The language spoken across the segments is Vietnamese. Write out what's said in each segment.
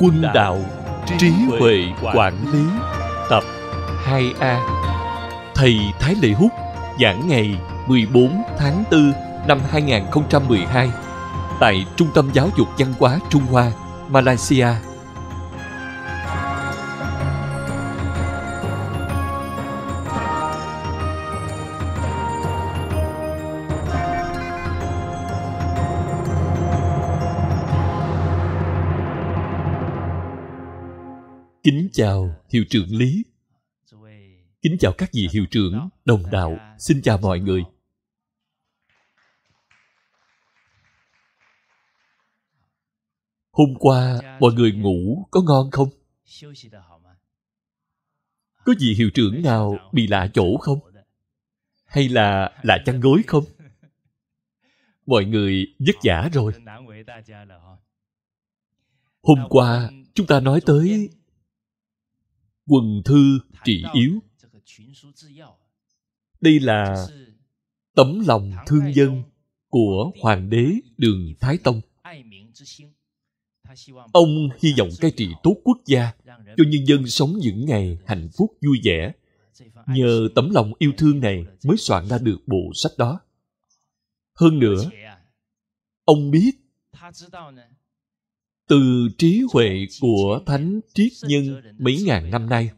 Quân đạo Trí huệ quản lý Tập 2A Thầy Thái Lệ Húc giảng ngày 14 tháng 4 năm 2012 tại Trung tâm Giáo dục Văn hóa Trung Hoa, Malaysia Kính chào hiệu trưởng Lý Kính chào các vị hiệu trưởng, đồng đạo Xin chào mọi người Hôm qua mọi người ngủ có ngon không? Có vị hiệu trưởng nào bị lạ chỗ không? Hay là lạ chăn gối không? Mọi người vất vả rồi Hôm qua chúng ta nói tới quần thư trị yếu đây là tấm lòng thương dân của hoàng đế đường thái tông ông hy vọng cai trị tốt quốc gia cho nhân dân sống những ngày hạnh phúc vui vẻ nhờ tấm lòng yêu thương này mới soạn ra được bộ sách đó hơn nữa ông biết từ trí huệ của thánh triết nhân mấy ngàn năm nay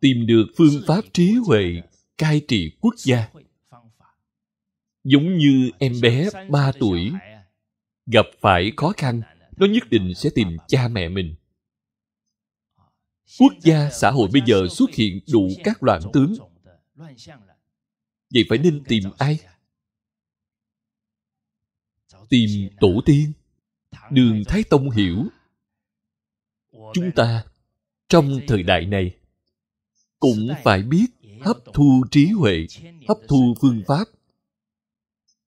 tìm được phương pháp trí huệ cai trị quốc gia giống như em bé 3 tuổi gặp phải khó khăn nó nhất định sẽ tìm cha mẹ mình quốc gia xã hội bây giờ xuất hiện đủ các loạn tướng vậy phải nên tìm ai tìm tổ tiên đường thái tông hiểu chúng ta trong thời đại này cũng phải biết hấp thu trí huệ hấp thu phương pháp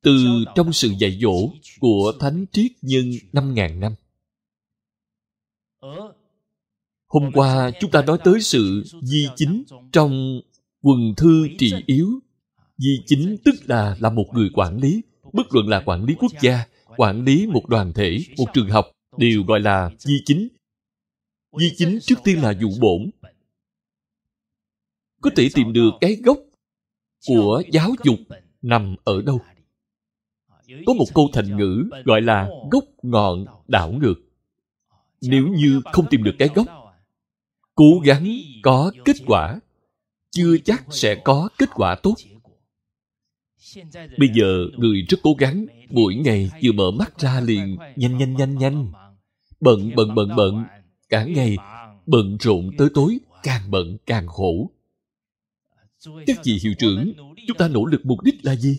từ trong sự dạy dỗ của thánh triết nhân năm ngàn năm hôm qua chúng ta nói tới sự di chính trong quần thư trị yếu di chính tức là là một người quản lý bất luận là quản lý quốc gia quản lý một đoàn thể, một trường học đều gọi là di chính. Di chính trước tiên là vụ bổn. Có thể tìm được cái gốc của giáo dục nằm ở đâu. Có một câu thành ngữ gọi là gốc ngọn đảo ngược. Nếu như không tìm được cái gốc, cố gắng có kết quả, chưa chắc sẽ có kết quả tốt. Bây giờ người rất cố gắng Mỗi ngày vừa mở mắt ra liền Nhanh nhanh nhanh nhanh Bận bận bận bận Cả ngày bận rộn tới tối Càng bận càng khổ Các vị hiệu trưởng Chúng ta nỗ lực mục đích là gì?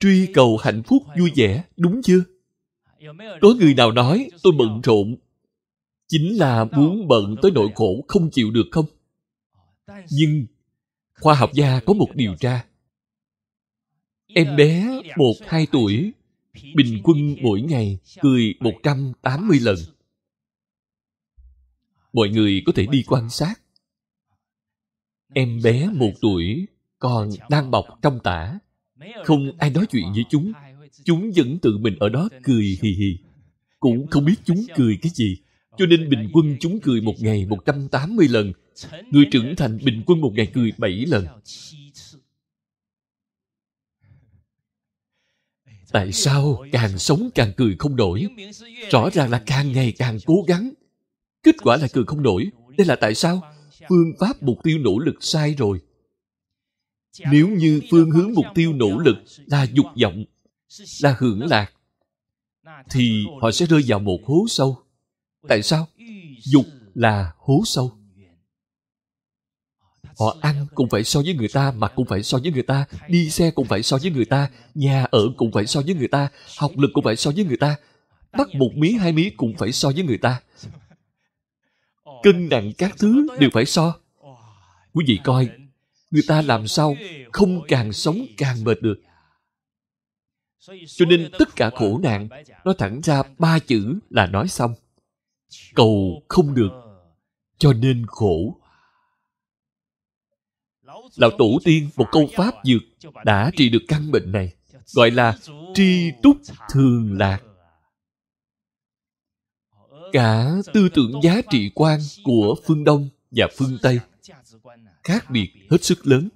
Truy cầu hạnh phúc vui vẻ Đúng chưa? Có người nào nói tôi bận rộn Chính là muốn bận tới nỗi khổ Không chịu được không? Nhưng khoa học gia có một điều tra Em bé một hai tuổi, bình quân mỗi ngày cười 180 lần. Mọi người có thể đi quan sát. Em bé một tuổi còn đang bọc trong tả. Không ai nói chuyện với chúng. Chúng vẫn tự mình ở đó cười hì hì. Cũng không biết chúng cười cái gì. Cho nên bình quân chúng cười một ngày 180 lần. Người trưởng thành bình quân một ngày cười 7 lần. Tại sao càng sống càng cười không nổi? Rõ ràng là càng ngày càng cố gắng. Kết quả là cười không nổi. Đây là tại sao? Phương pháp mục tiêu nỗ lực sai rồi. Nếu như phương hướng mục tiêu nỗ lực là dục vọng, là hưởng lạc, thì họ sẽ rơi vào một hố sâu. Tại sao? Dục là hố sâu. Họ ăn cũng phải so với người ta, mặc cũng phải so với người ta, đi xe cũng phải so với người ta, nhà ở cũng phải so với người ta, học lực cũng phải so với người ta, bắt một mí hai mí cũng phải so với người ta. Cân nặng các thứ đều phải so. Quý vị coi, người ta làm sao không càng sống càng mệt được. Cho nên tất cả khổ nạn, nó thẳng ra ba chữ là nói xong. Cầu không được, cho nên khổ là Tổ tiên một câu Pháp Dược đã trị được căn bệnh này, gọi là tri túc thường lạc. Cả tư tưởng giá trị quan của phương Đông và phương Tây khác biệt hết sức lớn.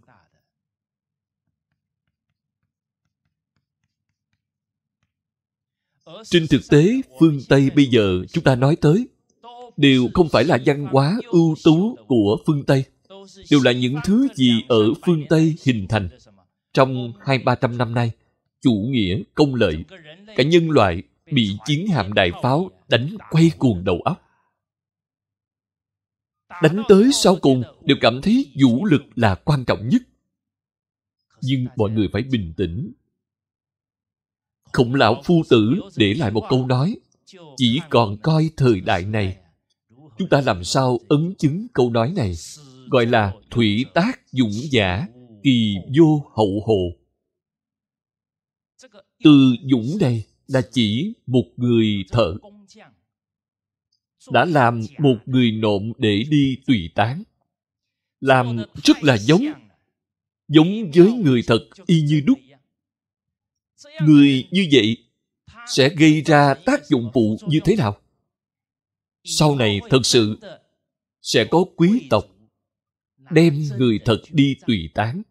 Trên thực tế, phương Tây bây giờ chúng ta nói tới đều không phải là văn hóa ưu tú của phương Tây đều là những thứ gì ở phương Tây hình thành trong hai ba trăm năm nay chủ nghĩa công lợi cả nhân loại bị chiến hạm đại pháo đánh quay cuồng đầu óc đánh tới sau cùng đều cảm thấy vũ lực là quan trọng nhất nhưng mọi người phải bình tĩnh khổng lão phu tử để lại một câu nói chỉ còn coi thời đại này chúng ta làm sao ấn chứng câu nói này gọi là thủy tác dũng giả kỳ vô hậu hồ từ dũng đây là chỉ một người thợ đã làm một người nộm để đi tùy tán làm rất là giống giống với người thật y như đúc người như vậy sẽ gây ra tác dụng phụ như thế nào sau này thật sự sẽ có quý tộc đem người thật đi tùy tán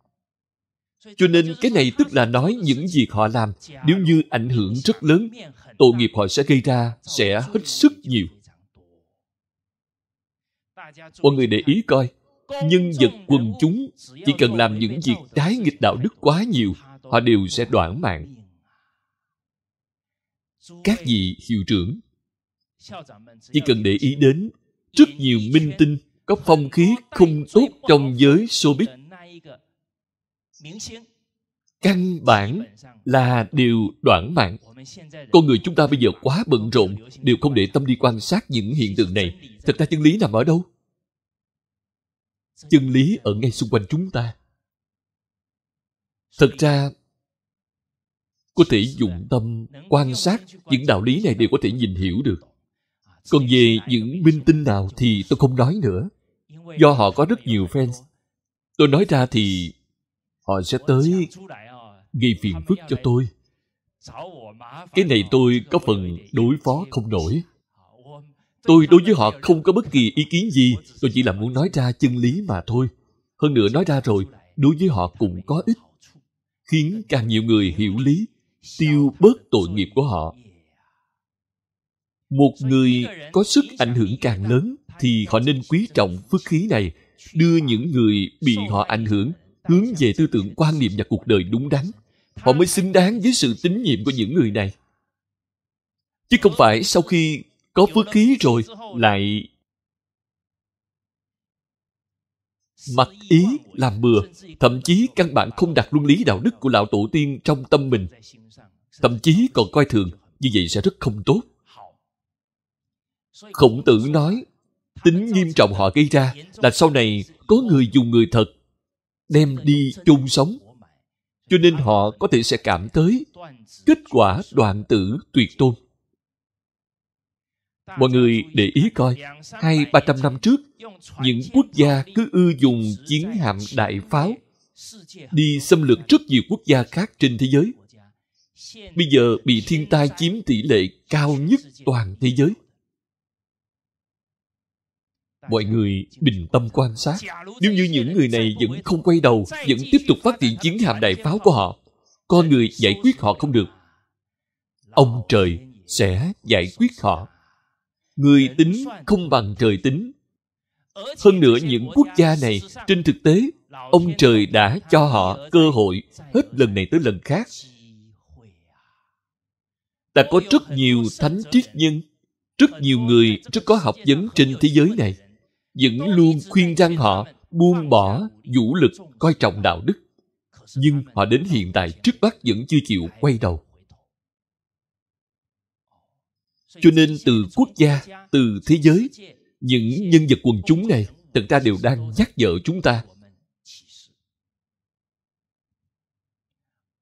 cho nên cái này tức là nói những việc họ làm nếu như ảnh hưởng rất lớn tội nghiệp họ sẽ gây ra sẽ hết sức nhiều mọi người để ý coi nhân vật quần chúng chỉ cần làm những việc trái nghịch đạo đức quá nhiều họ đều sẽ đoạn mạng các vị hiệu trưởng chỉ cần để ý đến rất nhiều minh tinh có phong khí không tốt trong giới showbiz căn bản là điều đoạn mạng con người chúng ta bây giờ quá bận rộn đều không để tâm đi quan sát những hiện tượng này thật ra chân lý nằm ở đâu chân lý ở ngay xung quanh chúng ta thật ra có thể dụng tâm quan sát những đạo lý này đều có thể nhìn hiểu được còn về những minh tinh nào thì tôi không nói nữa do họ có rất nhiều fans tôi nói ra thì họ sẽ tới gây phiền phức cho tôi cái này tôi có phần đối phó không nổi tôi đối với họ không có bất kỳ ý kiến gì tôi chỉ là muốn nói ra chân lý mà thôi hơn nữa nói ra rồi đối với họ cũng có ích khiến càng nhiều người hiểu lý tiêu bớt tội nghiệp của họ một người có sức ảnh hưởng càng lớn thì họ nên quý trọng phước khí này đưa những người bị họ ảnh hưởng hướng về tư tưởng quan niệm và cuộc đời đúng đắn họ mới xứng đáng với sự tín nhiệm của những người này chứ không phải sau khi có phước khí rồi lại mặc ý làm bừa thậm chí căn bản không đặt luân lý đạo đức của lão tổ tiên trong tâm mình thậm chí còn coi thường như vậy sẽ rất không tốt khổng tử nói tính nghiêm trọng họ gây ra là sau này có người dùng người thật đem đi chung sống cho nên họ có thể sẽ cảm tới kết quả đoạn tử tuyệt tôn mọi người để ý coi hai ba trăm năm trước những quốc gia cứ ưa dùng chiến hạm đại pháo đi xâm lược rất nhiều quốc gia khác trên thế giới bây giờ bị thiên tai chiếm tỷ lệ cao nhất toàn thế giới mọi người bình tâm quan sát nếu như những người này vẫn không quay đầu vẫn tiếp tục phát triển chiến hạm đại pháo của họ con người giải quyết họ không được ông trời sẽ giải quyết họ người tính không bằng trời tính hơn nữa những quốc gia này trên thực tế ông trời đã cho họ cơ hội hết lần này tới lần khác ta có rất nhiều thánh triết nhân rất nhiều người rất có học vấn trên thế giới này vẫn luôn khuyên răng họ buông bỏ vũ lực coi trọng đạo đức nhưng họ đến hiện tại trước mắt vẫn chưa chịu quay đầu cho nên từ quốc gia từ thế giới những nhân vật quần chúng này thực ra đều đang nhắc nhở chúng ta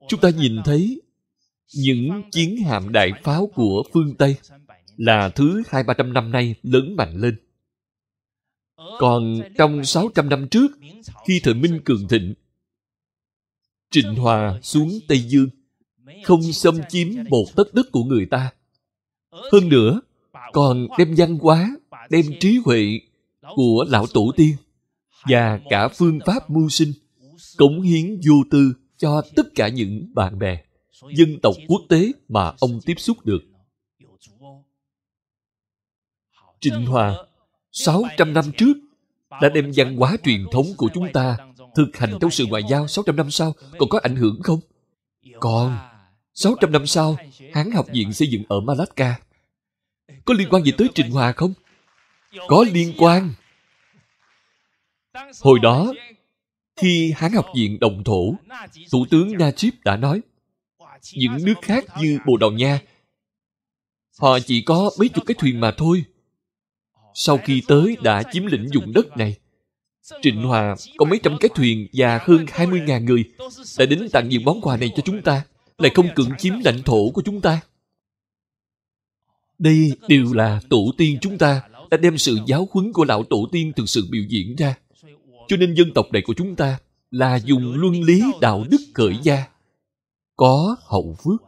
chúng ta nhìn thấy những chiến hạm đại pháo của phương Tây là thứ hai ba trăm năm nay lớn mạnh lên. Còn trong 600 năm trước, khi thời Minh cường thịnh, Trịnh Hòa xuống Tây Dương, không xâm chiếm một tất đất của người ta. Hơn nữa, còn đem văn hóa, đem trí huệ của lão tổ tiên và cả phương pháp mưu sinh cống hiến vô tư cho tất cả những bạn bè, dân tộc quốc tế mà ông tiếp xúc được. Trịnh Hòa 600 năm trước đã đem văn hóa truyền thống của chúng ta thực hành trong sự ngoại giao 600 năm sau còn có ảnh hưởng không? Còn 600 năm sau, Hán học viện xây dựng ở Malatka. Có liên quan gì tới Trịnh Hòa không? Có liên quan. Hồi đó, khi Hán học viện đồng thổ, Thủ tướng Najib đã nói, những nước khác như Bồ Đào Nha, họ chỉ có mấy chục cái thuyền mà thôi, sau khi tới đã chiếm lĩnh dụng đất này. Trịnh Hòa có mấy trăm cái thuyền và hơn 20.000 người đã đến tặng những món quà này cho chúng ta, lại không cưỡng chiếm lãnh thổ của chúng ta. Đây đều là tổ tiên chúng ta đã đem sự giáo huấn của lão tổ tiên thực sự biểu diễn ra. Cho nên dân tộc này của chúng ta là dùng luân lý đạo đức khởi gia, có hậu phước.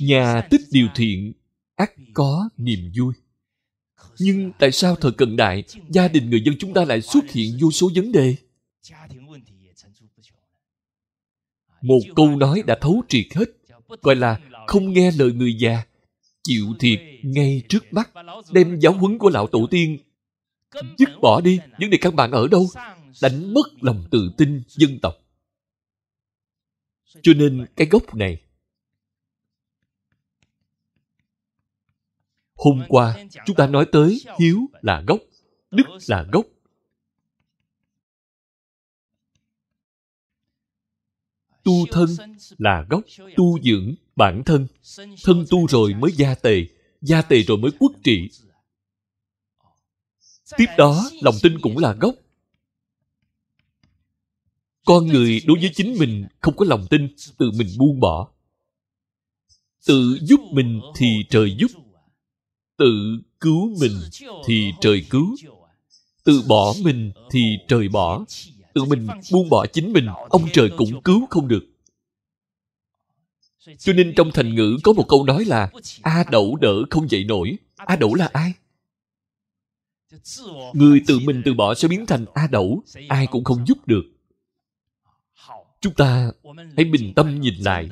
Nhà tích điều thiện, ắt có niềm vui nhưng tại sao thời cận đại gia đình người dân chúng ta lại xuất hiện vô số vấn đề một câu nói đã thấu triệt hết gọi là không nghe lời người già chịu thiệt ngay trước mắt đem giáo huấn của lão tổ tiên dứt bỏ đi những điều các bạn ở đâu đánh mất lòng tự tin dân tộc cho nên cái gốc này Hôm qua, chúng ta nói tới hiếu là gốc, đức là gốc. Tu thân là gốc, tu dưỡng bản thân. Thân tu rồi mới gia tề, gia tề rồi mới quốc trị. Tiếp đó, lòng tin cũng là gốc. Con người đối với chính mình không có lòng tin, tự mình buông bỏ. Tự giúp mình thì trời giúp, tự cứu mình thì trời cứu tự bỏ mình thì trời bỏ tự mình buông bỏ chính mình ông trời cũng cứu không được cho nên trong thành ngữ có một câu nói là a đậu đỡ không dậy nổi a đậu là ai người tự mình từ bỏ sẽ biến thành a đậu, ai cũng không giúp được chúng ta hãy bình tâm nhìn lại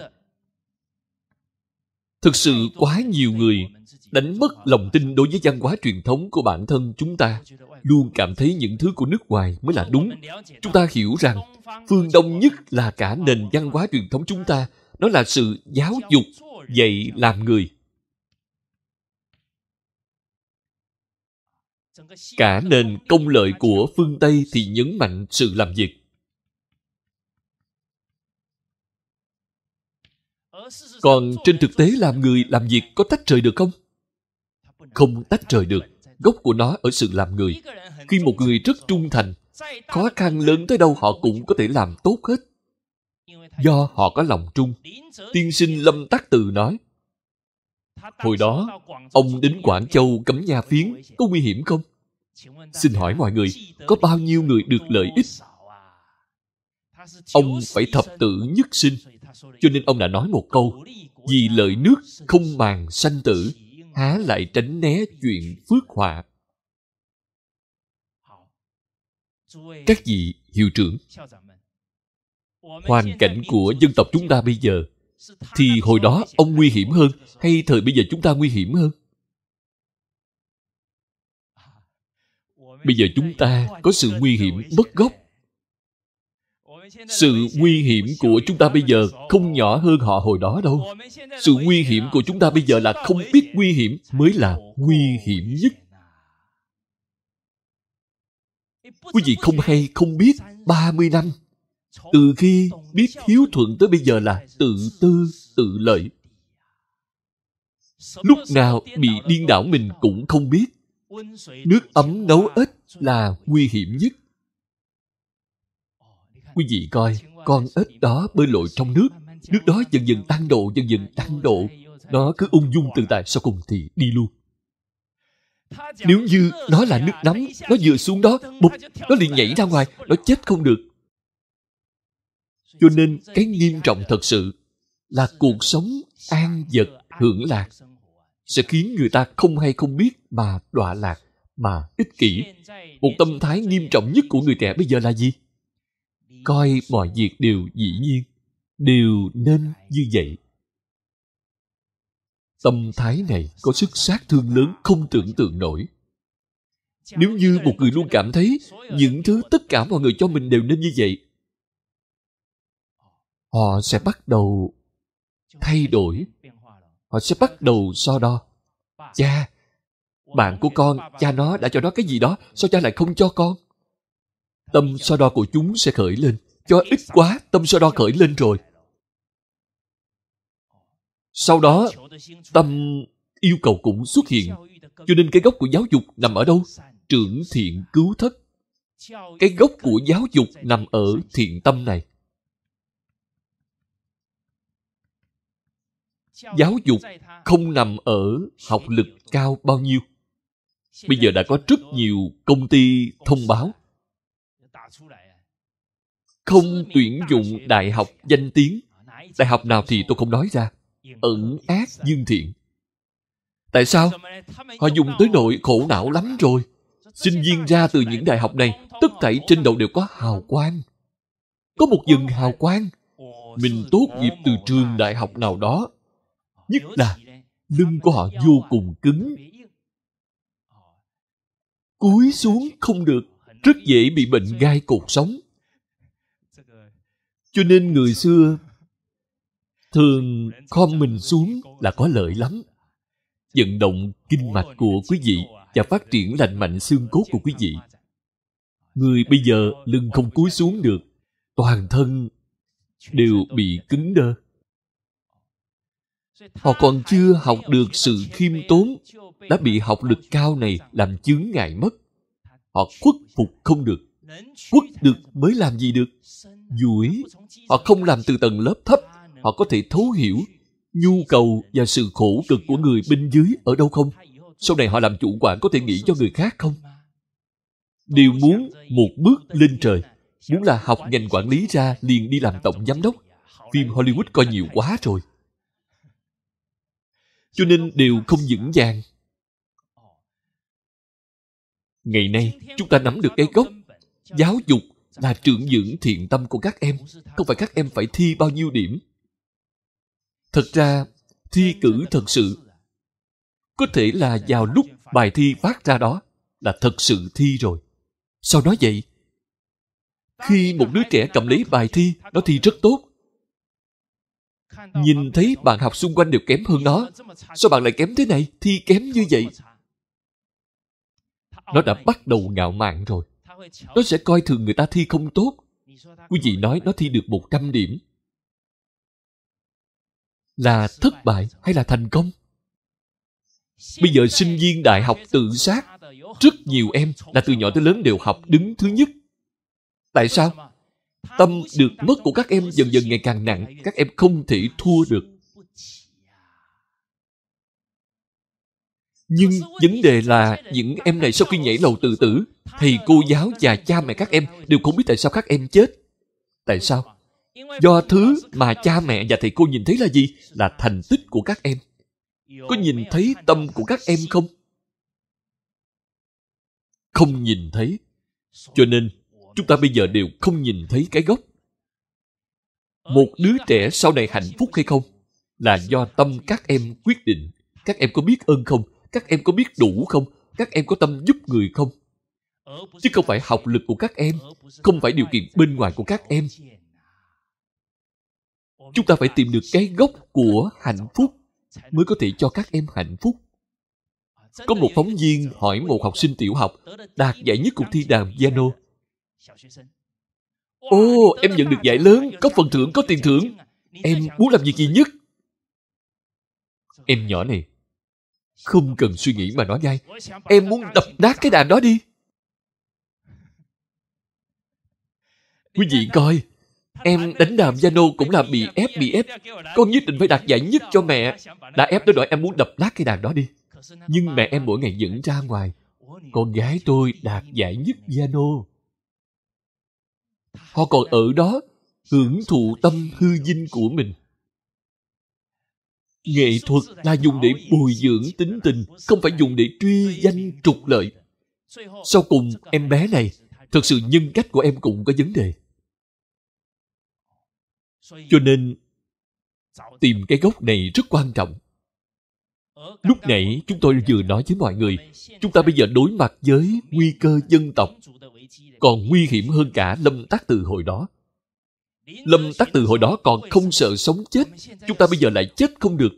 thực sự quá nhiều người đánh mất lòng tin đối với văn hóa truyền thống của bản thân chúng ta luôn cảm thấy những thứ của nước ngoài mới là đúng chúng ta hiểu rằng phương đông nhất là cả nền văn hóa truyền thống chúng ta nó là sự giáo dục dạy làm người cả nền công lợi của phương tây thì nhấn mạnh sự làm việc còn trên thực tế làm người làm việc có tách rời được không không tách rời được gốc của nó ở sự làm người khi một người rất trung thành khó khăn lớn tới đâu họ cũng có thể làm tốt hết do họ có lòng trung tiên sinh lâm tắc từ nói hồi đó ông đến quảng châu cấm nhà phiến có nguy hiểm không xin hỏi mọi người có bao nhiêu người được lợi ích ông phải thập tử nhất sinh cho nên ông đã nói một câu vì lợi nước không màng sanh tử há lại tránh né chuyện phước họa các vị hiệu trưởng hoàn cảnh của dân tộc chúng ta bây giờ thì hồi đó ông nguy hiểm hơn hay thời bây giờ chúng ta nguy hiểm hơn bây giờ chúng ta có sự nguy hiểm bất gốc sự nguy hiểm của chúng ta bây giờ không nhỏ hơn họ hồi đó đâu sự nguy hiểm của chúng ta bây giờ là không biết nguy hiểm mới là nguy hiểm nhất quý vị không hay không biết 30 năm từ khi biết hiếu thuận tới bây giờ là tự tư tự lợi lúc nào bị điên đảo mình cũng không biết nước ấm nấu ít là nguy hiểm nhất Quý vị coi, con ếch đó bơi lội trong nước. Nước đó dần dần tăng độ, dần dần tăng độ. Nó cứ ung dung tự tại, sau cùng thì đi luôn. Nếu như nó là nước nóng, nó vừa xuống đó, bụp, nó liền nhảy ra ngoài, nó chết không được. Cho nên, cái nghiêm trọng thật sự là cuộc sống an vật hưởng lạc sẽ khiến người ta không hay không biết mà đọa lạc, mà ích kỷ. Một tâm thái nghiêm trọng nhất của người trẻ bây giờ là gì? coi mọi việc đều dĩ nhiên đều nên như vậy tâm thái này có sức sát thương lớn không tưởng tượng nổi nếu như một người luôn cảm thấy những thứ tất cả mọi người cho mình đều nên như vậy họ sẽ bắt đầu thay đổi họ sẽ bắt đầu so đo cha bạn của con cha nó đã cho nó cái gì đó sao cha lại không cho con tâm so đo của chúng sẽ khởi lên cho ít quá tâm so đo khởi lên rồi sau đó tâm yêu cầu cũng xuất hiện cho nên cái gốc của giáo dục nằm ở đâu trưởng thiện cứu thất cái gốc của giáo dục nằm ở thiện tâm này giáo dục không nằm ở học lực cao bao nhiêu bây giờ đã có rất nhiều công ty thông báo không tuyển dụng đại học danh tiếng đại học nào thì tôi không nói ra ẩn ác dương thiện tại sao họ dùng tới nội khổ não lắm rồi sinh viên ra từ những đại học này tất cả trên đầu đều có hào quang có một dần hào quang mình tốt nghiệp từ trường đại học nào đó nhất là lưng của họ vô cùng cứng cúi xuống không được rất dễ bị bệnh gai cột sống cho nên người xưa thường khom mình xuống là có lợi lắm vận động kinh mạch của quý vị và phát triển lành mạnh xương cốt của quý vị người bây giờ lưng không cúi xuống được toàn thân đều bị cứng đơ họ còn chưa học được sự khiêm tốn đã bị học lực cao này làm chướng ngại mất họ khuất phục không được khuất được mới làm gì được duỗi họ không làm từ tầng lớp thấp họ có thể thấu hiểu nhu cầu và sự khổ cực của người bên dưới ở đâu không sau này họ làm chủ quản có thể nghĩ cho người khác không đều muốn một bước lên trời muốn là học ngành quản lý ra liền đi làm tổng giám đốc phim hollywood coi nhiều quá rồi cho nên đều không vững vàng ngày nay chúng ta nắm được cái gốc giáo dục là trưởng dưỡng thiện tâm của các em không phải các em phải thi bao nhiêu điểm thật ra thi cử thật sự có thể là vào lúc bài thi phát ra đó là thật sự thi rồi sao nói vậy khi một đứa trẻ cầm lấy bài thi nó thi rất tốt nhìn thấy bạn học xung quanh đều kém hơn nó sao bạn lại kém thế này thi kém như vậy nó đã bắt đầu ngạo mạn rồi nó sẽ coi thường người ta thi không tốt quý vị nói nó thi được 100 điểm là thất bại hay là thành công bây giờ sinh viên đại học tự sát rất nhiều em là từ nhỏ tới lớn đều học đứng thứ nhất tại sao tâm được mất của các em dần dần ngày càng nặng các em không thể thua được nhưng vấn đề là những em này sau khi nhảy lầu tự tử thì cô giáo và cha mẹ các em đều không biết tại sao các em chết tại sao do thứ mà cha mẹ và thầy cô nhìn thấy là gì là thành tích của các em có nhìn thấy tâm của các em không không nhìn thấy cho nên chúng ta bây giờ đều không nhìn thấy cái gốc một đứa trẻ sau này hạnh phúc hay không là do tâm các em quyết định các em có biết ơn không các em có biết đủ không các em có tâm giúp người không chứ không phải học lực của các em không phải điều kiện bên ngoài của các em chúng ta phải tìm được cái gốc của hạnh phúc mới có thể cho các em hạnh phúc có một phóng viên hỏi một học sinh tiểu học đạt giải nhất cuộc thi đàn piano ô em nhận được giải lớn có phần thưởng có tiền thưởng em muốn làm việc gì nhất em nhỏ này không cần suy nghĩ mà nói ngay Em muốn đập nát cái đàn đó đi Quý vị coi Em đánh đàn piano cũng là bị ép bị ép Con nhất định phải đạt giải nhất cho mẹ Đã ép tới nỗi em muốn đập nát cái đàn đó đi Nhưng mẹ em mỗi ngày dẫn ra ngoài Con gái tôi đạt giải nhất piano Họ còn ở đó Hưởng thụ tâm hư dinh của mình nghệ thuật là dùng để bồi dưỡng tính tình không phải dùng để truy danh trục lợi sau cùng em bé này thực sự nhân cách của em cũng có vấn đề cho nên tìm cái gốc này rất quan trọng lúc nãy chúng tôi vừa nói với mọi người chúng ta bây giờ đối mặt với nguy cơ dân tộc còn nguy hiểm hơn cả lâm tác từ hồi đó Lâm Tắc từ hồi đó còn không sợ sống chết Chúng ta bây giờ lại chết không được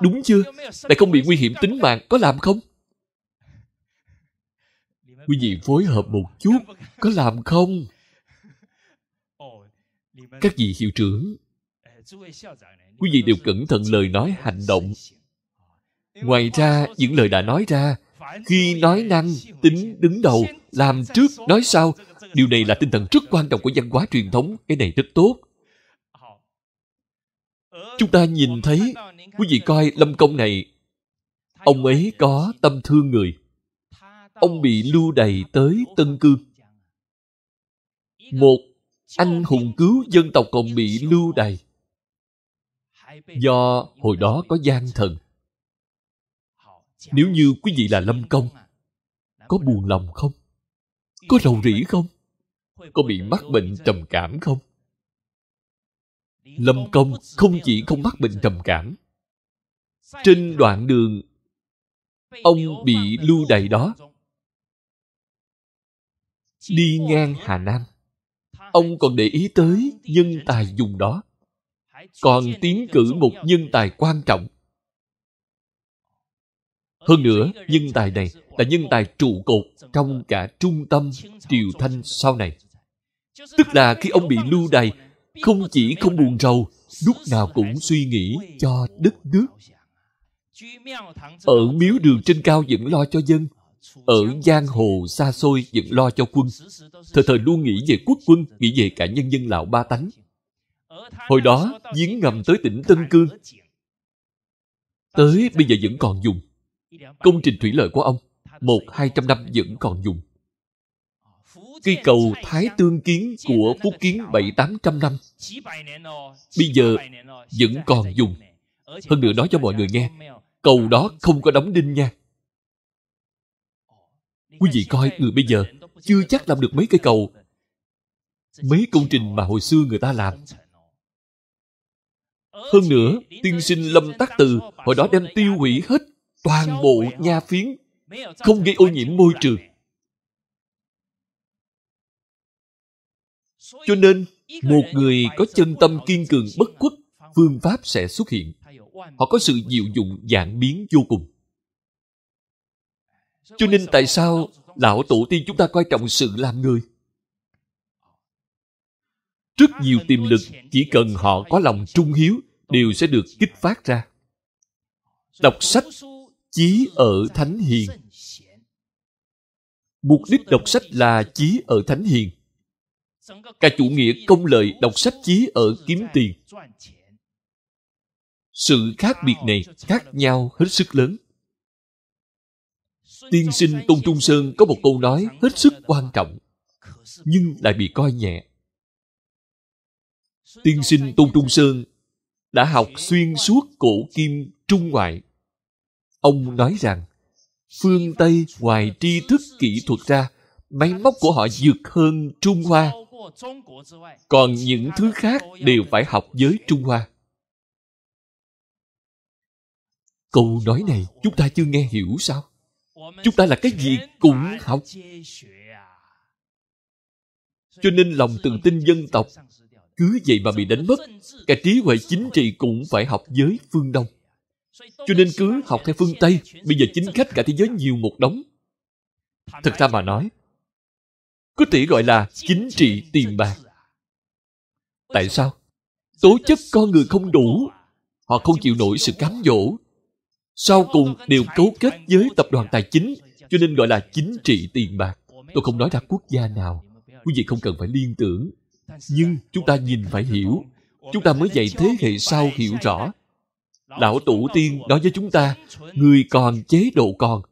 Đúng chưa? Lại không bị nguy hiểm tính mạng Có làm không? Quý vị phối hợp một chút Có làm không? Các vị hiệu trưởng Quý vị đều cẩn thận lời nói hành động Ngoài ra những lời đã nói ra Khi nói năng Tính đứng đầu Làm trước nói sau Điều này là tinh thần rất quan trọng của văn hóa truyền thống Cái này rất tốt Chúng ta nhìn thấy Quý vị coi Lâm Công này Ông ấy có tâm thương người Ông bị lưu đày tới Tân Cương Một anh hùng cứu dân tộc còn bị lưu đày Do hồi đó có gian thần Nếu như quý vị là Lâm Công Có buồn lòng không? Có rầu rĩ không? có bị mắc bệnh trầm cảm không lâm công không chỉ không mắc bệnh trầm cảm trên đoạn đường ông bị lưu đày đó đi ngang hà nam ông còn để ý tới nhân tài dùng đó còn tiến cử một nhân tài quan trọng hơn nữa nhân tài này là nhân tài trụ cột trong cả trung tâm triều thanh sau này tức là khi ông bị lưu đày không chỉ không buồn rầu lúc nào cũng suy nghĩ cho đất nước ở miếu đường trên cao vẫn lo cho dân ở giang hồ xa xôi vẫn lo cho quân thời thời luôn nghĩ về quốc quân nghĩ về cả nhân dân lão ba tánh hồi đó giếng ngầm tới tỉnh tân cương tới bây giờ vẫn còn dùng công trình thủy lợi của ông một hai trăm năm vẫn còn dùng Cây cầu Thái Tương Kiến của Phúc Kiến bảy tám trăm năm Bây giờ vẫn còn dùng Hơn nữa nói cho mọi người nghe Cầu đó không có đóng đinh nha Quý vị coi người ừ, bây giờ Chưa chắc làm được mấy cây cầu Mấy công trình mà hồi xưa người ta làm Hơn nữa Tiên sinh Lâm Tắc Từ Hồi đó đem tiêu hủy hết Toàn bộ nha phiến Không gây ô nhiễm môi trường cho nên một người có chân tâm kiên cường bất khuất phương pháp sẽ xuất hiện họ có sự diệu dụng dạng biến vô cùng cho nên tại sao lão tổ tiên chúng ta coi trọng sự làm người rất nhiều tiềm lực chỉ cần họ có lòng trung hiếu đều sẽ được kích phát ra đọc sách chí ở thánh hiền mục đích đọc sách là chí ở thánh hiền cả chủ nghĩa công lợi đọc sách chí ở kiếm tiền sự khác biệt này khác nhau hết sức lớn tiên sinh tôn trung sơn có một câu nói hết sức quan trọng nhưng lại bị coi nhẹ tiên sinh tôn trung sơn đã học xuyên suốt cổ kim trung ngoại ông nói rằng phương tây ngoài tri thức kỹ thuật ra máy móc của họ vượt hơn trung hoa còn những thứ khác đều phải học với trung hoa câu nói này chúng ta chưa nghe hiểu sao chúng ta là cái gì cũng học à. cho nên lòng tự tin dân tộc cứ vậy mà bị đánh mất cả trí huệ chính trị cũng phải học với phương đông cho nên cứ học theo phương tây bây giờ chính khách cả thế giới nhiều một đống thực ra mà nói có thể gọi là chính trị tiền bạc tại sao tố chất con người không đủ họ không chịu nổi sự cám dỗ sau cùng đều cấu kết với tập đoàn tài chính cho nên gọi là chính trị tiền bạc tôi không nói ra quốc gia nào quý vị không cần phải liên tưởng nhưng chúng ta nhìn phải hiểu chúng ta mới dạy thế hệ sau hiểu rõ lão tổ tiên nói với chúng ta người còn chế độ còn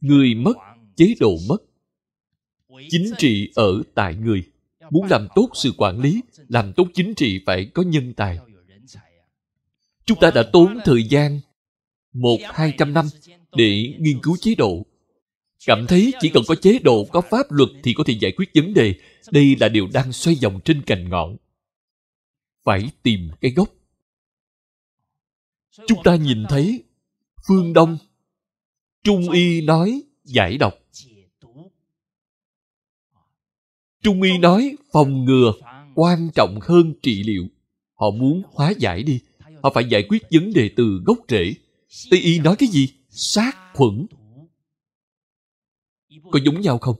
người mất chế độ mất chính trị ở tại người muốn làm tốt sự quản lý làm tốt chính trị phải có nhân tài chúng ta đã tốn thời gian một hai trăm năm để nghiên cứu chế độ cảm thấy chỉ cần có chế độ có pháp luật thì có thể giải quyết vấn đề đây là điều đang xoay vòng trên cành ngọn phải tìm cái gốc chúng ta nhìn thấy phương đông trung y nói giải độc Trung y nói phòng ngừa quan trọng hơn trị liệu. Họ muốn hóa giải đi. Họ phải giải quyết vấn đề từ gốc rễ. Tây y nói cái gì? Sát khuẩn. Có giống nhau không?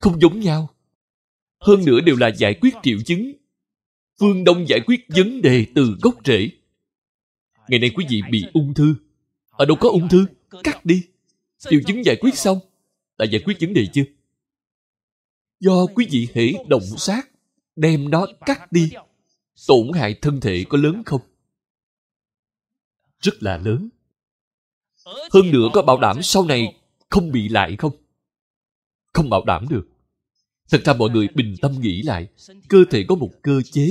Không giống nhau. Hơn nữa đều là giải quyết triệu chứng. Phương Đông giải quyết vấn đề từ gốc rễ. Ngày nay quý vị bị ung thư. Ở đâu có ung thư? Cắt đi. Triệu chứng giải quyết xong. Đã giải quyết vấn đề chưa? do quý vị hễ động sát đem nó cắt đi tổn hại thân thể có lớn không rất là lớn hơn nữa có bảo đảm sau này không bị lại không không bảo đảm được thật ra mọi người bình tâm nghĩ lại cơ thể có một cơ chế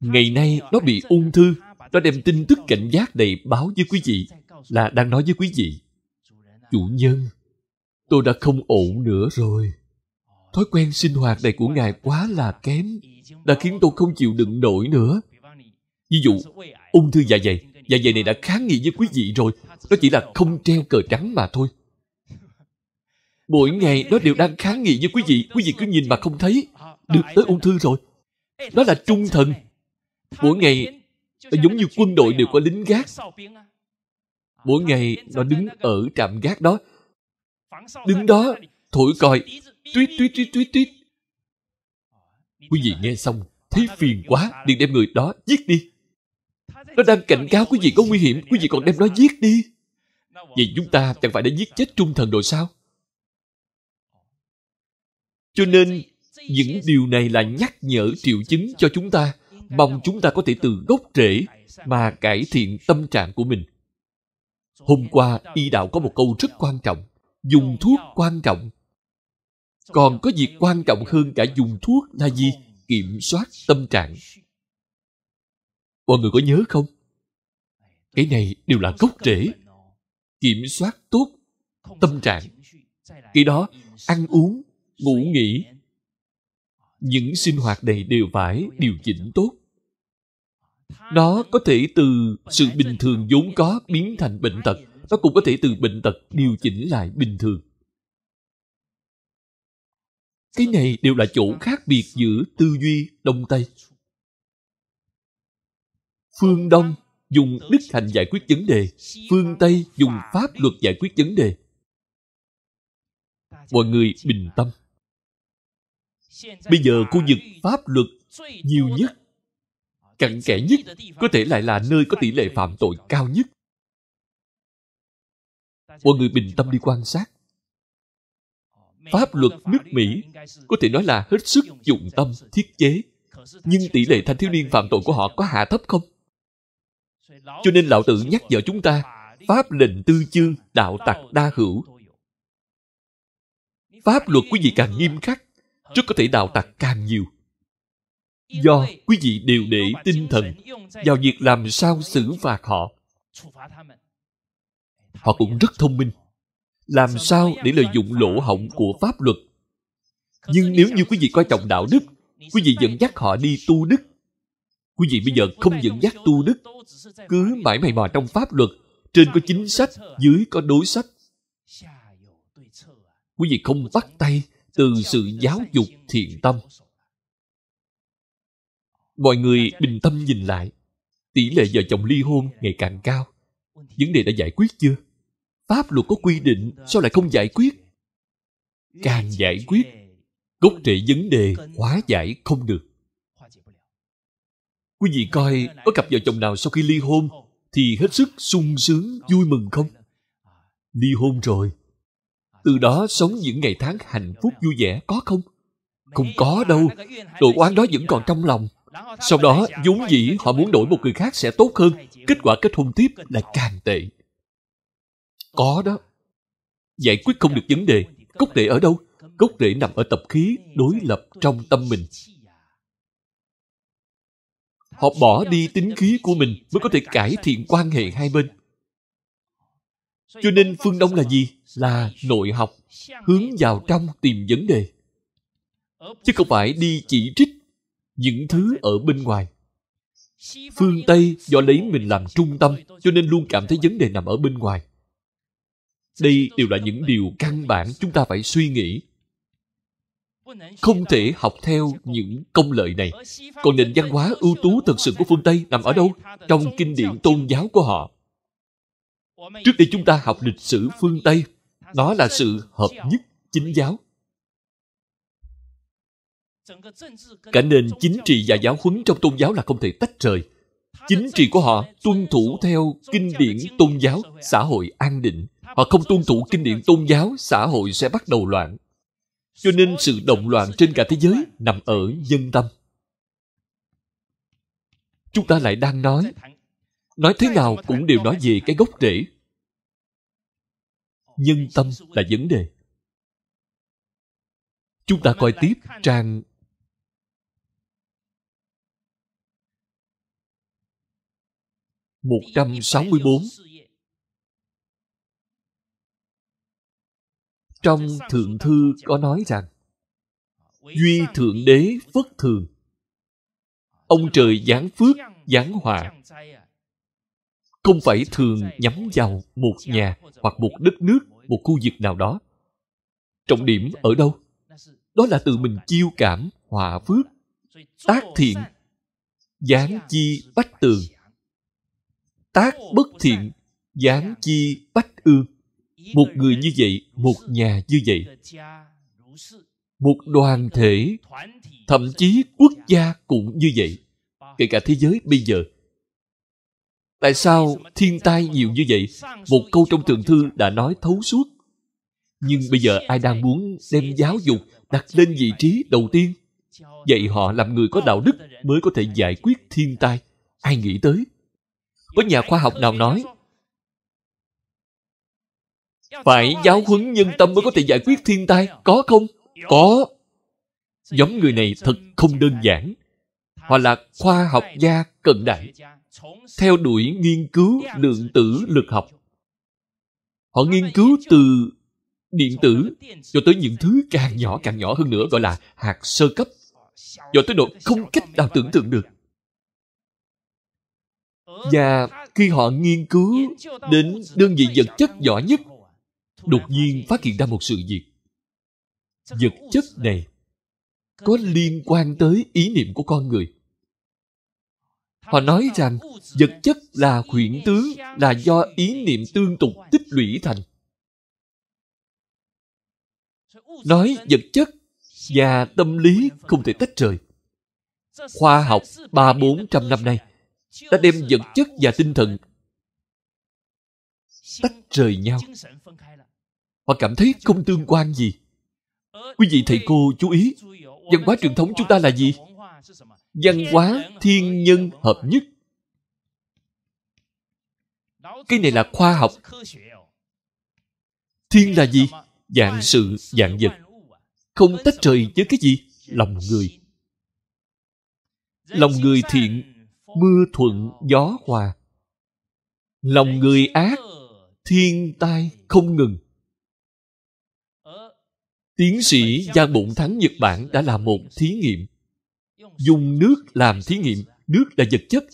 ngày nay nó bị ung thư nó đem tin tức cảnh giác đầy báo với quý vị là đang nói với quý vị chủ nhân tôi đã không ổn nữa rồi thói quen sinh hoạt này của ngài quá là kém đã khiến tôi không chịu đựng nổi nữa ví dụ ung thư dạ dày dạ dày này đã kháng nghị với quý vị rồi nó chỉ là không treo cờ trắng mà thôi mỗi ngày nó đều đang kháng nghị với quý vị quý vị cứ nhìn mà không thấy được tới ung thư rồi đó là trung thần mỗi ngày nó giống như quân đội đều có lính gác mỗi ngày nó đứng ở trạm gác đó đứng đó thổi còi Tuyết tuyết tuyết tuyết tuyết Quý vị nghe xong Thấy phiền quá liền đem người đó giết đi Nó đang cảnh cáo quý vị có nguy hiểm Quý vị còn đem nó giết đi Vậy chúng ta chẳng phải đã giết chết trung thần rồi sao Cho nên Những điều này là nhắc nhở triệu chứng cho chúng ta Mong chúng ta có thể từ gốc rễ Mà cải thiện tâm trạng của mình Hôm qua y đạo có một câu rất quan trọng Dùng thuốc quan trọng còn có việc quan trọng hơn cả dùng thuốc là gì kiểm soát tâm trạng mọi người có nhớ không cái này đều là gốc rễ kiểm soát tốt tâm trạng khi đó ăn uống ngủ nghỉ những sinh hoạt này đều phải điều chỉnh tốt nó có thể từ sự bình thường vốn có biến thành bệnh tật nó cũng có thể từ bệnh tật điều chỉnh lại bình thường cái này đều là chỗ khác biệt giữa tư duy đông tây phương đông dùng đức hạnh giải quyết vấn đề phương tây dùng pháp luật giải quyết vấn đề mọi người bình tâm bây giờ khu vực pháp luật nhiều nhất cặn kẽ nhất có thể lại là nơi có tỷ lệ phạm tội cao nhất mọi người bình tâm đi quan sát pháp luật nước Mỹ có thể nói là hết sức dụng tâm thiết chế. Nhưng tỷ lệ thanh thiếu niên phạm tội của họ có hạ thấp không? Cho nên lão tử nhắc nhở chúng ta, pháp lệnh tư chương, đạo tặc đa hữu. Pháp luật quý vị càng nghiêm khắc, rất có thể đạo tặc càng nhiều. Do quý vị đều để tinh thần vào việc làm sao xử phạt họ. Họ cũng à, rất thông minh, làm sao để lợi dụng lỗ hổng của pháp luật nhưng nếu như quý vị coi trọng đạo đức quý vị dẫn dắt họ đi tu đức quý vị bây giờ không dẫn dắt tu đức cứ mãi mày mò trong pháp luật trên có chính sách dưới có đối sách quý vị không bắt tay từ sự giáo dục thiện tâm mọi người bình tâm nhìn lại tỷ lệ vợ chồng ly hôn ngày càng cao vấn đề đã giải quyết chưa pháp luật có quy định sao lại không giải quyết càng giải quyết gốc rễ vấn đề hóa giải không được quý vị coi có cặp vợ chồng nào sau khi ly hôn thì hết sức sung sướng vui mừng không ly hôn rồi từ đó sống những ngày tháng hạnh phúc vui vẻ có không không có đâu Đồ oán đó vẫn còn trong lòng Sau đó vốn dĩ họ muốn đổi một người khác sẽ tốt hơn Kết quả kết hôn tiếp là càng tệ có đó. Giải quyết không được vấn đề. Gốc rễ ở đâu? Gốc rễ nằm ở tập khí đối lập trong tâm mình. Họ bỏ đi tính khí của mình mới có thể cải thiện quan hệ hai bên. Cho nên phương Đông là gì? Là nội học, hướng vào trong tìm vấn đề. Chứ không phải đi chỉ trích những thứ ở bên ngoài. Phương Tây do lấy mình làm trung tâm cho nên luôn cảm thấy vấn đề nằm ở bên ngoài đây đều là những điều căn bản chúng ta phải suy nghĩ không thể học theo những công lợi này còn nền văn hóa ưu tú thực sự của phương tây nằm ở đâu trong kinh điển tôn giáo của họ trước đây chúng ta học lịch sử phương tây nó là sự hợp nhất chính giáo cả nền chính trị và giáo huấn trong tôn giáo là không thể tách rời chính trị của họ tuân thủ theo kinh điển tôn giáo xã hội an định họ không tuân thủ kinh điển tôn giáo xã hội sẽ bắt đầu loạn cho nên sự động loạn trên cả thế giới nằm ở dân tâm chúng ta lại đang nói nói thế nào cũng đều nói về cái gốc rễ nhân tâm là vấn đề chúng ta coi tiếp trang một trăm sáu mươi bốn Trong Thượng Thư có nói rằng Duy Thượng Đế Phất Thường Ông trời giáng phước, giáng họa Không phải thường nhắm vào một nhà hoặc một đất nước, một khu vực nào đó Trọng điểm ở đâu? Đó là tự mình chiêu cảm, hòa phước, tác thiện Giáng chi bách tường Tác bất thiện Giáng chi bách ương một người như vậy một nhà như vậy một đoàn thể thậm chí quốc gia cũng như vậy kể cả thế giới bây giờ tại sao thiên tai nhiều như vậy một câu trong thượng thư đã nói thấu suốt nhưng bây giờ ai đang muốn đem giáo dục đặt lên vị trí đầu tiên dạy họ làm người có đạo đức mới có thể giải quyết thiên tai ai nghĩ tới có nhà khoa học nào nói phải giáo huấn nhân tâm mới có thể giải quyết thiên tai Có không? Có giống người này thật không đơn giản Họ là khoa học gia cận đại Theo đuổi nghiên cứu lượng tử lực học Họ nghiên cứu từ điện tử cho tới những thứ càng nhỏ càng nhỏ hơn nữa gọi là hạt sơ cấp do tới độ không cách nào tưởng tượng được và khi họ nghiên cứu đến đơn vị vật chất nhỏ nhất đột nhiên phát hiện ra một sự việc vật chất này có liên quan tới ý niệm của con người họ nói rằng vật chất là huyễn tướng là do ý niệm tương tục tích lũy thành nói vật chất và tâm lý không thể tách rời khoa học ba bốn trăm năm nay đã đem vật chất và tinh thần tách rời nhau Họ cảm thấy không tương quan gì. Quý vị thầy cô chú ý, văn hóa truyền thống chúng ta là gì? Văn hóa thiên nhân hợp nhất. Cái này là khoa học. Thiên là gì? Dạng sự, dạng vật. Không tách rời với cái gì? Lòng người. Lòng người thiện, mưa thuận, gió hòa. Lòng người ác, thiên tai không ngừng Tiến sĩ Giang Bụng Thắng Nhật Bản đã làm một thí nghiệm. Dùng nước làm thí nghiệm. Nước là vật chất.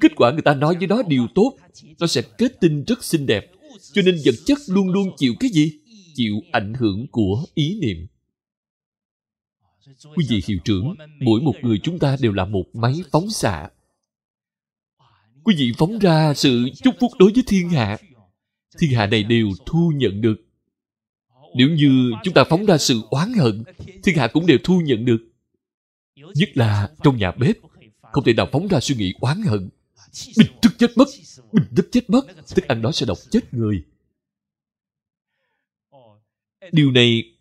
Kết quả người ta nói với nó điều tốt. Nó sẽ kết tinh rất xinh đẹp. Cho nên vật chất luôn luôn chịu cái gì? Chịu ảnh hưởng của ý niệm. Quý vị hiệu trưởng, mỗi một người chúng ta đều là một máy phóng xạ. Quý vị phóng ra sự chúc phúc đối với thiên hạ. Thiên hạ này đều thu nhận được nếu như chúng ta phóng ra sự oán hận thiên hạ cũng đều thu nhận được nhất là trong nhà bếp không thể nào phóng ra suy nghĩ oán hận bình tức chết mất bình tức chết mất thức ăn đó sẽ độc chết người điều này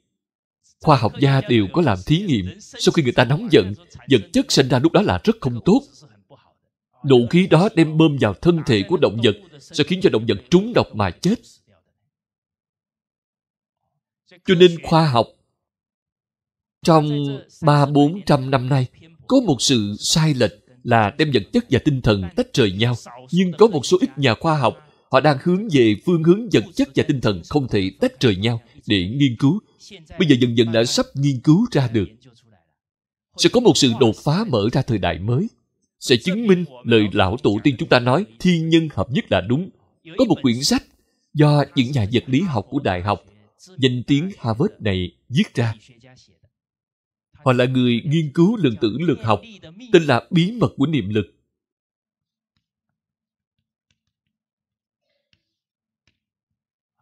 khoa học gia đều có làm thí nghiệm sau khi người ta nóng giận vật chất sinh ra lúc đó là rất không tốt nụ khí đó đem bơm vào thân thể của động vật sẽ khiến cho động vật trúng độc mà chết cho nên khoa học trong ba bốn trăm năm nay có một sự sai lệch là đem vật chất và tinh thần tách rời nhau nhưng có một số ít nhà khoa học họ đang hướng về phương hướng vật chất và tinh thần không thể tách rời nhau để nghiên cứu bây giờ dần dần đã sắp nghiên cứu ra được sẽ có một sự đột phá mở ra thời đại mới sẽ chứng minh lời lão tổ tiên chúng ta nói thiên nhân hợp nhất là đúng có một quyển sách do những nhà vật lý học của đại học danh tiếng Harvard này viết ra. Họ là người nghiên cứu lượng tử lực học, tên là Bí mật của niệm lực.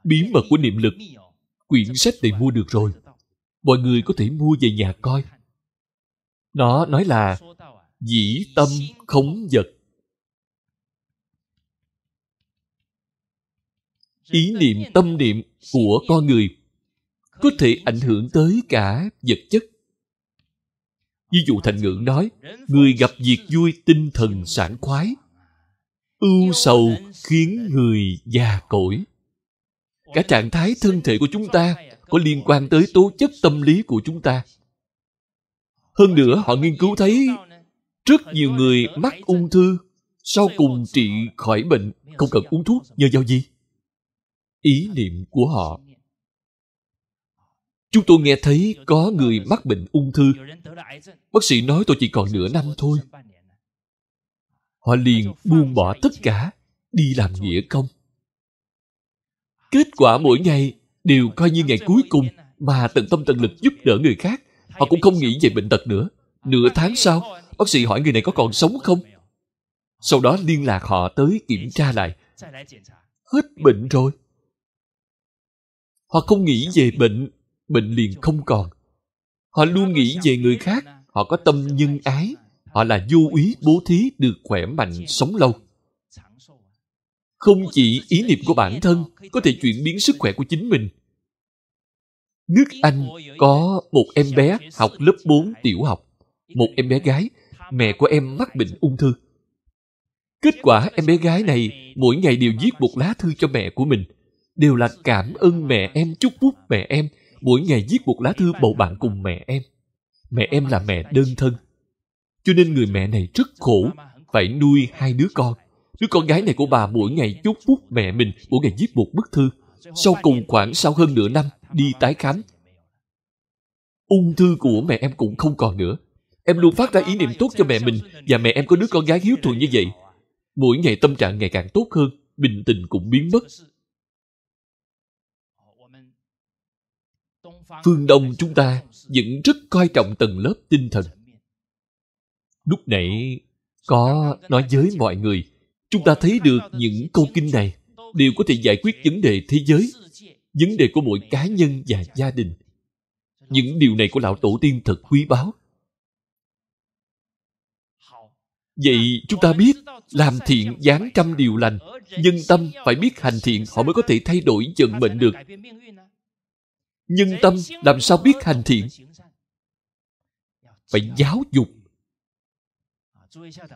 Bí mật của niệm lực, quyển sách này mua được rồi. Mọi người có thể mua về nhà coi. Nó nói là dĩ tâm khống vật ý niệm tâm niệm của con người có thể ảnh hưởng tới cả vật chất ví dụ thành ngữ nói người gặp việc vui tinh thần sảng khoái ưu sầu khiến người già cỗi cả trạng thái thân thể của chúng ta có liên quan tới tố chất tâm lý của chúng ta hơn nữa họ nghiên cứu thấy rất nhiều người mắc ung thư sau cùng trị khỏi bệnh không cần uống thuốc nhờ vào gì ý niệm của họ chúng tôi nghe thấy có người mắc bệnh ung thư bác sĩ nói tôi chỉ còn nửa năm thôi họ liền buông bỏ tất cả đi làm nghĩa công kết quả mỗi ngày đều coi như ngày cuối cùng mà tận tâm tận lực giúp đỡ người khác họ cũng không nghĩ về bệnh tật nữa nửa tháng sau bác sĩ hỏi người này có còn sống không sau đó liên lạc họ tới kiểm tra lại hết bệnh rồi Họ không nghĩ về bệnh, bệnh liền không còn. Họ luôn nghĩ về người khác, họ có tâm nhân ái, họ là vô ý bố thí được khỏe mạnh sống lâu. Không chỉ ý niệm của bản thân có thể chuyển biến sức khỏe của chính mình. Nước Anh có một em bé học lớp 4 tiểu học. Một em bé gái, mẹ của em mắc bệnh ung thư. Kết quả em bé gái này mỗi ngày đều viết một lá thư cho mẹ của mình đều là cảm ơn mẹ em chúc phúc mẹ em mỗi ngày viết một lá thư bầu bạn cùng mẹ em mẹ em là mẹ đơn thân cho nên người mẹ này rất khổ phải nuôi hai đứa con đứa con gái này của bà mỗi ngày chúc phúc mẹ mình mỗi ngày viết một bức thư sau cùng khoảng sau hơn nửa năm đi tái khám ung thư của mẹ em cũng không còn nữa em luôn phát ra ý niệm tốt cho mẹ mình và mẹ em có đứa con gái hiếu thuận như vậy mỗi ngày tâm trạng ngày càng tốt hơn bình tình cũng biến mất phương đông chúng ta vẫn rất coi trọng tầng lớp tinh thần lúc nãy có nói với mọi người chúng ta thấy được những câu kinh này đều có thể giải quyết vấn đề thế giới vấn đề của mỗi cá nhân và gia đình những điều này của lão tổ tiên thật quý báu vậy chúng ta biết làm thiện giáng trăm điều lành nhân tâm phải biết hành thiện họ mới có thể thay đổi vận mệnh được nhân tâm làm sao biết hành thiện phải giáo dục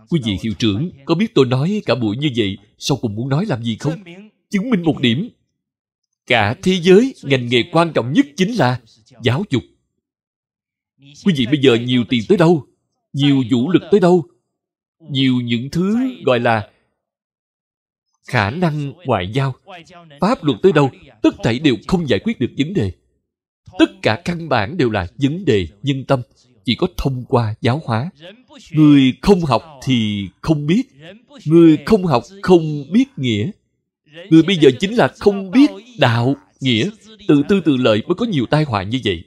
quý vị hiệu trưởng có biết tôi nói cả buổi như vậy sau cùng muốn nói làm gì không chứng minh một điểm cả thế giới ngành nghề quan trọng nhất chính là giáo dục quý vị bây giờ nhiều tiền tới đâu nhiều vũ lực tới đâu nhiều những thứ gọi là khả năng ngoại giao pháp luật tới đâu tất thảy đều không giải quyết được vấn đề tất cả căn bản đều là vấn đề nhân tâm chỉ có thông qua giáo hóa người không học thì không biết người không học không biết nghĩa người bây giờ chính là không biết đạo nghĩa tự tư tự lợi mới có nhiều tai họa như vậy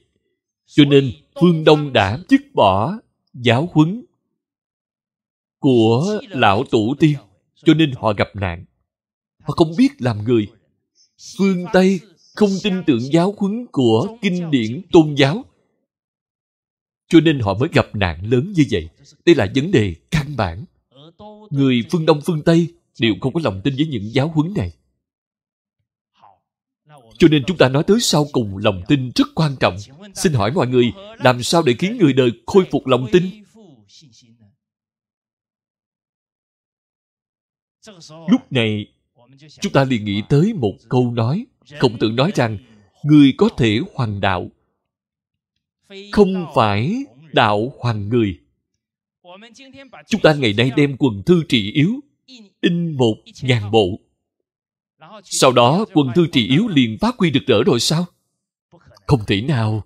cho nên phương đông đã dứt bỏ giáo huấn của lão tổ tiên cho nên họ gặp nạn họ không biết làm người phương tây không tin tưởng giáo huấn của kinh điển tôn giáo cho nên họ mới gặp nạn lớn như vậy đây là vấn đề căn bản người phương đông phương tây đều không có lòng tin với những giáo huấn này cho nên chúng ta nói tới sau cùng lòng tin rất quan trọng xin hỏi mọi người làm sao để khiến người đời khôi phục lòng tin lúc này chúng ta liền nghĩ tới một câu nói khổng tử nói rằng người có thể hoằng đạo không phải đạo hoằng người chúng ta ngày nay đem quần thư trị yếu in một ngàn bộ sau đó quần thư trị yếu liền phát huy được rỡ rồi sao không thể nào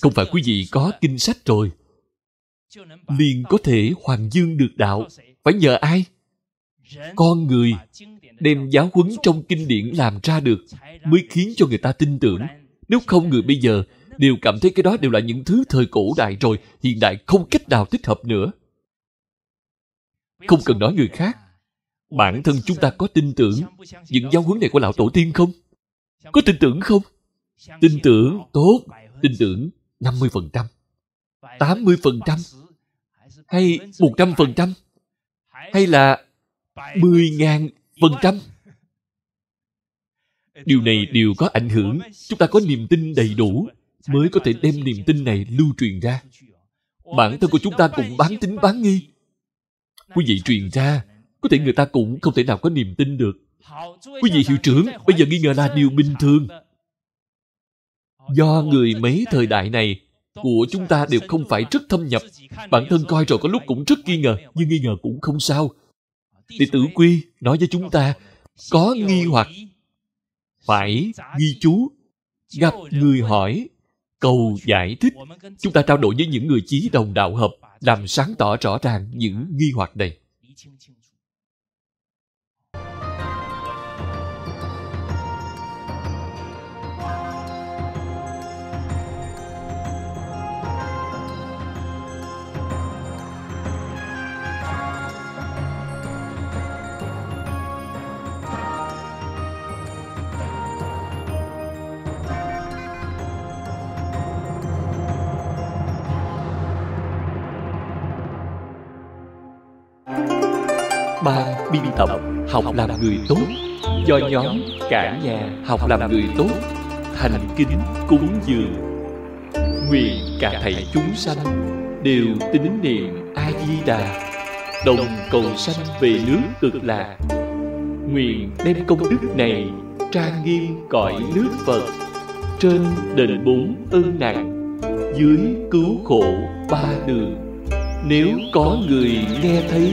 không phải quý vị có kinh sách rồi liền có thể hoàng dương được đạo phải nhờ ai con người đem giáo huấn trong kinh điển làm ra được mới khiến cho người ta tin tưởng nếu không người bây giờ đều cảm thấy cái đó đều là những thứ thời cổ đại rồi hiện đại không cách nào thích hợp nữa không cần nói người khác bản thân chúng ta có tin tưởng những giáo huấn này của lão tổ tiên không có tin tưởng không tin tưởng tốt tin tưởng 50%, 80%, hay 100%, hay là 10.000 phần vâng trăm điều này đều có ảnh hưởng chúng ta có niềm tin đầy đủ mới có thể đem niềm tin này lưu truyền ra bản thân của chúng ta cũng bán tính bán nghi quý vị truyền ra có thể người ta cũng không thể nào có niềm tin được quý vị hiệu trưởng bây giờ nghi ngờ là điều bình thường do người mấy thời đại này của chúng ta đều không phải rất thâm nhập bản thân coi rồi có lúc cũng rất nghi ngờ nhưng nghi ngờ cũng không sao thì tử quy nói với chúng ta có nghi hoặc phải ghi chú gặp người hỏi cầu giải thích chúng ta trao đổi với những người chí đồng đạo hợp làm sáng tỏ rõ ràng những nghi hoặc này ba biên tập học làm người tốt do nhóm cả nhà học làm người tốt thành kính cúng dường nguyện cả thầy chúng sanh đều tín niệm a di đà đồng cầu sanh về nước cực lạc nguyện đem công đức này trang nghiêm cõi nước phật trên đền bốn ơn nặng dưới cứu khổ ba đường nếu có người nghe thấy